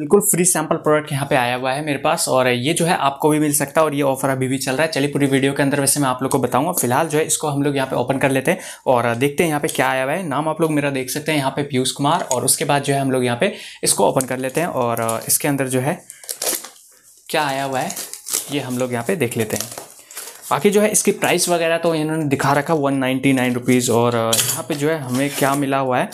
बिल्कुल free sample product यहाँ पे आया हुआ है मेरे पास और ये जो है आपको भी मिल सकता है और ये ऑफर अभी भी चल रहा है चलिए पूरी वीडियो के अंदर वैसे मैं आप लोग को बताऊंगा फिलहाल जो है इसको हम लोग यहाँ पे ओपन कर लेते हैं और देखते हैं यहाँ पे क्या आया हुआ है नाम आप लोग मेरा देख सकते हैं यहाँ पे पीयूष कुमार और उसके बाद जो है हम लोग यहाँ पे इसको ओपन कर लेते हैं और इसके अंदर जो है क्या आया हुआ है ये हम लोग यहाँ पे देख लेते हैं बाकी जो है इसकी प्राइस वगैरह तो इन्होंने दिखा रखा वन नाइन्टी नाइन रुपीज़ और यहाँ पे जो है हमें क्या मिला हुआ है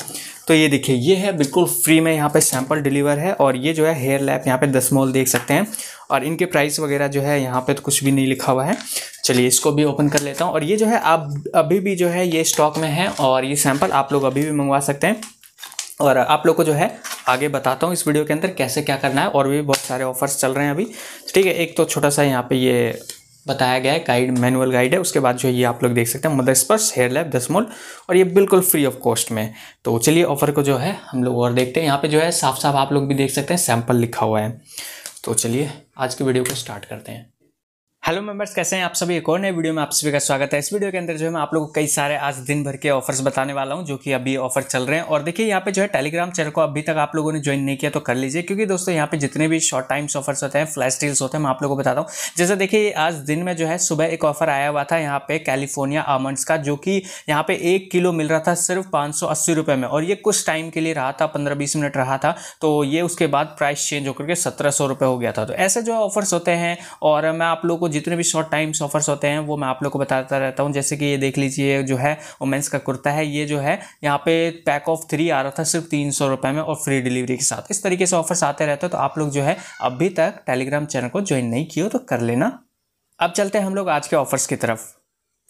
तो ये देखिए ये है बिल्कुल फ्री में यहाँ पे सैंपल डिलीवर है और ये जो है हेयर लैप यहाँ पे दस मोल देख सकते हैं और इनके प्राइस वगैरह जो है यहाँ पे तो कुछ भी नहीं लिखा हुआ है चलिए इसको भी ओपन कर लेता हूँ और ये जो है आप अभी भी जो है ये स्टॉक में है और ये सैम्पल आप लोग अभी भी मंगवा सकते हैं और आप लोग को जो है आगे बताता हूँ इस वीडियो के अंदर कैसे क्या करना है और भी बहुत सारे ऑफर्स चल रहे हैं अभी ठीक है एक तो छोटा सा यहाँ पे ये बताया गया है गाइड मैनुअल गाइड है उसके बाद जो है ये आप लोग देख सकते हैं मदर स्पर्श हेयर लैब दस मोल और ये बिल्कुल फ्री ऑफ कॉस्ट में तो चलिए ऑफर को जो है हम लोग और देखते हैं यहाँ पे जो है साफ साफ आप लोग भी देख सकते हैं सैम्पल लिखा हुआ है तो चलिए आज की वीडियो को स्टार्ट करते हैं हेलो मेंबर्स कैसे हैं आप सभी एक और नए वीडियो में आप सभी का स्वागत है इस वीडियो के अंदर जो है मैं आप लोगों को कई सारे आज दिन भर के ऑफर्स बताने वाला हूं जो कि अभी ऑफर चल रहे हैं और देखिए यहाँ पे जो है टेलीग्राम चैनल को अभी तक आप लोगों ने ज्वाइन नहीं किया तो कर लीजिए क्योंकि दोस्तों यहाँ पे जितने भी शॉर्ट टाइम्स ऑफर्स होते हैं फ्लैश डील्स होते हैं मैं आप लोगों को बताता हूँ जैसे देखिए आज दिन में जो है सुबह एक ऑफर आया हुआ था यहाँ पे कैलिफोर्निया आमंड्स का जो कि यहाँ पे एक किलो मिल रहा था सिर्फ पाँच में और ये कुछ टाइम के लिए रहा था पंद्रह बीस मिनट रहा था तो ये उसके बाद प्राइस चेंज होकर के सत्रह हो गया था तो ऐसे जो ऑफर्स होते हैं और मैं आप लोग को जितने भी शॉर्ट टाइम्स ऑफर्स होते हैं वो मैं आप लोग को बताता रहता हूँ जैसे कि ये देख लीजिए जो है वोमेंस का कुर्ता है ये जो है यहाँ पे पैक ऑफ थ्री आ रहा था सिर्फ तीन सौ रुपये में और फ्री डिलीवरी के साथ इस तरीके से ऑफर्स आते रहते हैं तो आप लोग जो है अभी तक टेलीग्राम चैनल को ज्वाइन नहीं किया तो कर लेना अब चलते हैं हम लोग आज के ऑफर्स की तरफ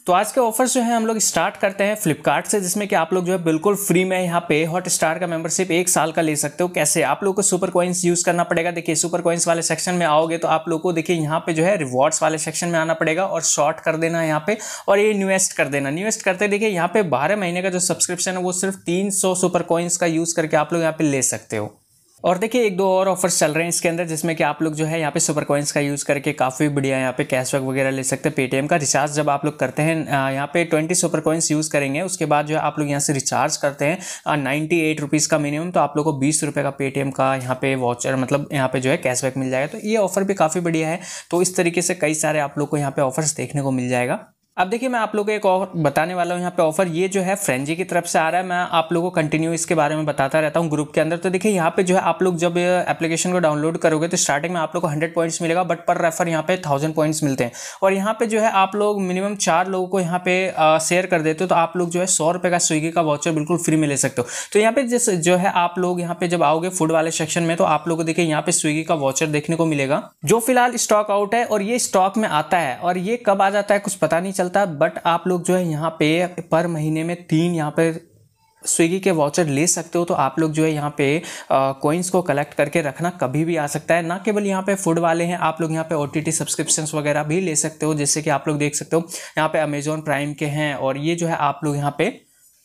तो आज के ऑफर्स जो है हम लोग स्टार्ट करते हैं फ्लिपकार्ट से जिसमें कि आप लोग जो है बिल्कुल फ्री में यहाँ पे हॉट स्टार का मेंबरशिप एक साल का ले सकते हो कैसे आप लोग को सुपर कॉइन्स यूज़ करना पड़ेगा देखिए सुपर कॉइन्स वाले सेक्शन में आओगे तो आप लोग को देखिए यहाँ पे जो है रिवॉर्ड्स वाले सेक्शन में आना पड़ेगा और शॉर्ट कर देना है यहाँ पे और ये इन्वेस्ट कर देना इन्वेस्ट करते देखिए यहाँ पे बारह महीने का जो सब्सक्रिप्शन है वो सिर्फ तीन सुपर कॉइन्स का यूज़ करके आप लोग यहाँ पे ले सकते हो और देखिए एक दो और ऑफर्स चल रहे हैं इसके अंदर जिसमें कि आप लोग जो है यहाँ पे सुपर कॉइन्स का यूज़ करके काफ़ी बढ़िया यहाँ पे कैशबैक वगैरह ले सकते हैं पेटीएम का रिचार्ज जब आप लोग करते हैं यहाँ पे ट्वेंटी सुपर कॉइन्स यूज़ करेंगे उसके बाद जो है आप लोग यहाँ से रिचार्ज करते हैं नाइन्टी एट रुपीज़ का मिनिमम तो आप लोग को बीस रुपये का पेटीएम का यहाँ पे वाचर मतलब यहाँ पे जो है कैशबैक मिल जाएगा तो ये ऑफर भी काफ़ी बढ़िया है तो इस तरीके से कई सारे आप लोग को यहाँ पे ऑफर्स देखने को मिल जाएगा अब देखिए मैं आप लोगों को एक और बताने वाला हूँ यहाँ पे ऑफर ये जो है फ्रेंजी की तरफ से आ रहा है मैं आप लोगों को कंटिन्यू इसके बारे में बताता रहता हूँ ग्रुप के अंदर तो देखिए यहाँ पे जो है आप लोग जब एप्लीकेशन को डाउनलोड करोगे तो स्टार्टिंग में आप लोग को हंड्रेड पॉइंट्स मिलेगा बट पर रेफर यहाँ पे थाउजेंड पॉइंट्स मिलते हैं और यहाँ पे जो है आप लोग मिनिमम चार लोगों को यहाँ पे शेयर कर देते हो तो आप लोग जो है सौ रुपये का स्विगी का वाचर बिल्कुल फ्री में ले सकते हो तो यहाँ पे जैसे जो है आप लोग यहाँ पे जब आओगे फूड वाले सेक्शन में तो आप लोग को देखिए यहाँ पे स्विगी का वाचर देखने को मिलेगा जो फिलहाल स्टॉक आउट है और ये स्टॉक में आता है और ये कब आ जाता है कुछ पता नहीं चल चलता बट आप लोग जो है यहाँ पे पर महीने में तीन यहाँ पे स्विगी के वाचर ले सकते हो तो आप लोग जो है यहाँ पे कोइंस को कलेक्ट करके रखना कभी भी आ सकता है ना केवल यहाँ पे फूड वाले हैं आप लोग यहाँ पे ओ टी सब्सक्रिप्शंस वगैरह भी ले सकते हो जैसे कि आप लोग देख सकते हो यहाँ पे अमेजोन प्राइम के हैं और ये जो है आप लोग यहाँ पे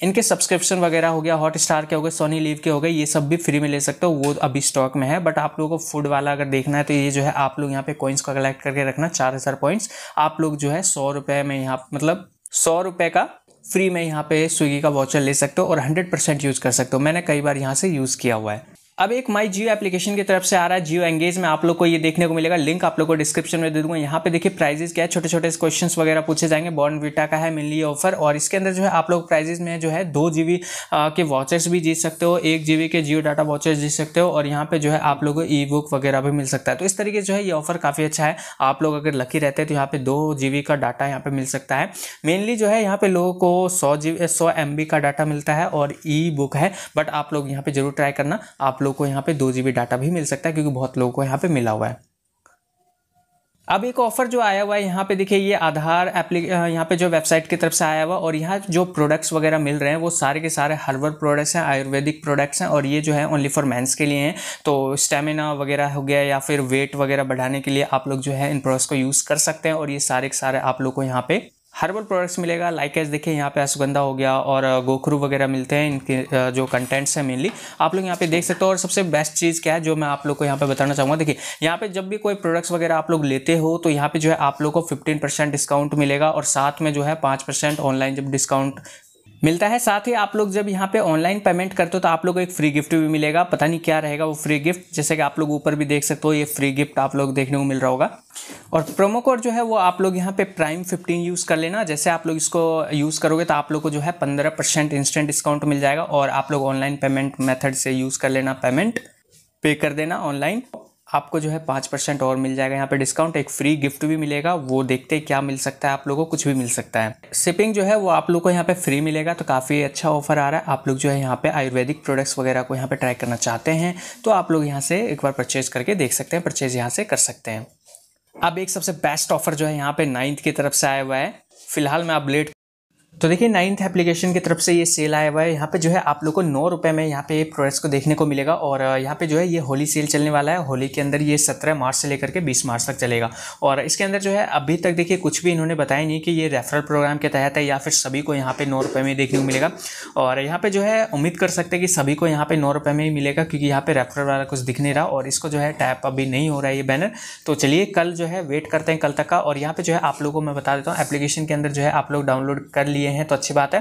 इनके सब्सक्रिप्शन वगैरह हो गया हॉट स्टार के हो गए सोनी लीव के हो गए ये सब भी फ्री में ले सकते हो वो अभी स्टॉक में है बट आप लोगों को फूड वाला अगर देखना है तो ये जो है आप लोग यहाँ पे कॉइन्स का कलेक्ट करके रखना चार हज़ार पॉइंट्स आप लोग जो है सौ रुपये में यहाँ मतलब सौ रुपये का फ्री में यहाँ पे स्विगी का वाचर ले सकते हो और हंड्रेड परसेंट यूज़ कर सकते हो मैंने कई बार यहाँ से यूज़ किया हुआ है अब एक माई जियो एप्लीकेशन की तरफ से आ रहा है जियो एंगेज में आप लोग को ये देखने को मिलेगा लिंक आप लोग को डिस्क्रिप्शन में दे दूंगा यहाँ पे देखिए प्राइजेस क्या है छोटे छोटे क्वेश्चन वगैरह पूछे जाएंगे बॉर्न विटा का है मिली ऑफर और इसके अंदर जो है आप लोग प्राइजेस में जो है दो जी के वाचर्स भी जीत सकते हो एक जी के जियो डाटा वॉचर्स जीत सकते हो और यहाँ पे जो है आप लोग को ई बुक वगैरह भी मिल सकता है तो इस तरीके जो है ये ऑफर काफ़ी अच्छा है आप लोग अगर लकी रहते हैं तो यहाँ पे दो जी का डाटा यहाँ पे मिल सकता है मेनली जो है यहाँ पे लोगों को सौ जी सौ एम का डाटा मिलता है और ई बुक है बट आप लोग यहाँ पे जरूर ट्राई करना आप लोग लोगों को यहाँ पे दो जी डाटा भी मिल सकता है क्योंकि बहुत लोगों को यहाँ पे मिला हुआ है अब एक ऑफर जो आया हुआ है यहाँ पे देखिए ये आधार एप्ली यहाँ पे जो वेबसाइट की तरफ से आया हुआ और यहाँ जो प्रोडक्ट्स वगैरह मिल रहे हैं वो सारे के सारे हर्बल प्रोडक्ट्स हैं आयुर्वेदिक प्रोडक्ट्स हैं और ये जो है ओनली फॉर मैंस के लिए हैं तो स्टेमिना वगैरह हो गया या फिर वेट वगैरह बढ़ाने के लिए आप लोग जो है इन प्रोडक्ट्स को यूज़ कर सकते हैं और ये सारे के सारे आप लोग को यहाँ पर हर्बल प्रोडक्ट्स मिलेगा लाइक एज देखिए यहाँ पे अश्वगंधा हो गया और गोखरू वगैरह मिलते हैं इनके जो कंटेंट्स हैं मेनली आप लोग यहाँ पे देख सकते हो और सबसे बेस्ट चीज़ क्या है जो मैं आप लोग को यहाँ पे बताना चाहूँगा देखिए यहाँ पे जब भी कोई प्रोडक्ट्स वगैरह आप लोग लेते हो तो यहाँ पे जो है आप लोग को फिफ्टीन डिस्काउंट मिलेगा और साथ में जो है पाँच ऑनलाइन जब डिस्काउंट मिलता है साथ ही आप लोग जब यहाँ पे ऑनलाइन पेमेंट करते हो तो आप लोग को एक फ्री गिफ्ट भी मिलेगा पता नहीं क्या रहेगा वो फ्री गिफ्ट जैसे कि आप लोग ऊपर भी देख सकते हो ये फ्री गिफ्ट आप लोग देखने को मिल रहा होगा और प्रोमो कोड जो है वो आप लोग यहाँ पे प्राइम 15 यूज़ कर लेना जैसे आप लोग इसको यूज़ करोगे तो आप लोग को जो है पंद्रह परसेंट इंस्टेंट डिस्काउंट मिल जाएगा और आप लोग ऑनलाइन पेमेंट मेथड से यूज़ कर लेना पेमेंट पे कर देना ऑनलाइन आपको जो है पाँच परसेंट और मिल जाएगा यहाँ पे डिस्काउंट एक फ्री गिफ्ट भी मिलेगा वो देखते हैं क्या मिल सकता है आप लोगों को कुछ भी मिल सकता है शिपिंग जो है वो आप लोग को यहाँ पे फ्री मिलेगा तो काफ़ी अच्छा ऑफर आ रहा है आप लोग जो है यहाँ पे आयुर्वेदिक प्रोडक्ट्स वगैरह को यहाँ पे ट्राई करना चाहते हैं तो आप लोग यहाँ से एक बार परचेज करके देख सकते हैं परचेज यहाँ से कर सकते हैं अब एक सबसे बेस्ट ऑफर जो है यहाँ पे नाइन्थ की तरफ से आया हुआ है फिलहाल मैं लेट तो देखिए नाइन्थ एप्लीकेशन की तरफ से ये सेल आया हुआ है यहाँ पे जो है आप लोग को नौ रुपये में यहाँ पे प्रोडक्ट्स को देखने को मिलेगा और यहाँ पे जो है ये होली सेल चलने वाला है होली के अंदर ये सत्रह मार्च से लेकर के बीस मार्च तक चलेगा और इसके अंदर जो है अभी तक देखिए कुछ भी इन्होंने बताया नहीं कि ये रेफरल प्रोग्राम के तहत है या फिर सभी को यहाँ पर नौ रुपये में देखने को मिलेगा और यहाँ पर जो है उम्मीद कर सकते हैं कि सभी को यहाँ पर नौ रुपये में ही मिलेगा क्योंकि यहाँ पर रेफरल वाला कुछ दिख नहीं रहा और इसको जो है टैप अभी नहीं हो रहा है ये बैनर तो चलिए कल जो है वेट करते हैं कल तक का और यहाँ पर जो है आप लोगों को मैं बता देता हूँ एप्लीकेशन के अंदर जो है आप लोग डाउनलोड कर लिए हैं तो अच्छी बात है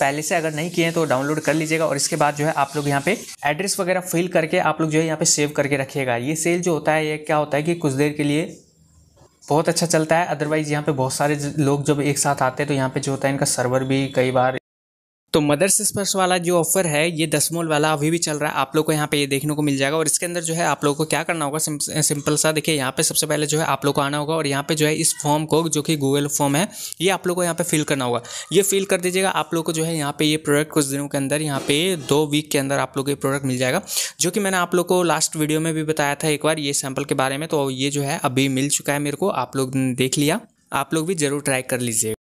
पहले से अगर नहीं किए हैं तो डाउनलोड कर लीजिएगा और इसके बाद जो है आप लोग यहाँ पे एड्रेस वगैरह फिल करके आप लोग जो है यहाँ पे सेव करके रखिएगा ये सेल जो होता है ये क्या होता है कि कुछ देर के लिए बहुत अच्छा चलता है अदरवाइज़ यहाँ पे बहुत सारे लोग जब एक साथ आते हैं तो यहाँ पे जो होता है इनका सर्वर भी कई बार तो मदर्स स्पर्श वाला जो ऑफर है ये दस मोल वाला अभी भी चल रहा है आप लोग को यहाँ पे ये देखने को मिल जाएगा और इसके अंदर जो है आप लोग को क्या करना होगा सिंपल सा देखिए यहाँ पे सबसे पहले जो है आप लोग को आना होगा और यहाँ पे जो है इस फॉर्म को जो कि गूगल फॉर्म है ये आप लोग को यहाँ पे फिल करना होगा ये फिल कर दीजिएगा आप लोग को जो है यहाँ पे ये प्रोडक्ट कुछ दिनों के अंदर यहाँ पे दो वीक के अंदर आप लोग को ये प्रोडक्ट मिल जाएगा जो कि मैंने आप लोग को लास्ट वीडियो में भी बताया था एक बार ये सैम्पल के बारे में तो ये जो है अभी मिल चुका है मेरे को आप लोग देख लिया आप लोग भी ज़रूर ट्राई कर लीजिएगा